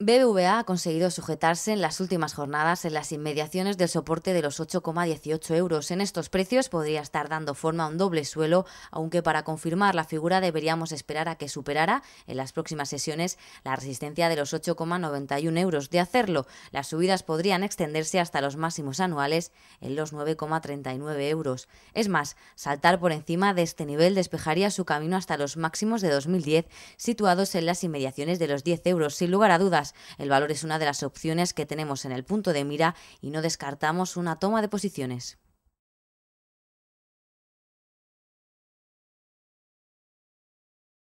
BBVA ha conseguido sujetarse en las últimas jornadas en las inmediaciones del soporte de los 8,18 euros. En estos precios podría estar dando forma a un doble suelo, aunque para confirmar la figura deberíamos esperar a que superara en las próximas sesiones la resistencia de los 8,91 euros. De hacerlo, las subidas podrían extenderse hasta los máximos anuales en los 9,39 euros. Es más, saltar por encima de este nivel despejaría su camino hasta los máximos de 2010, situados en las inmediaciones de los 10 euros. Sin lugar a dudas, el valor es una de las opciones que tenemos en el punto de mira y no descartamos una toma de posiciones.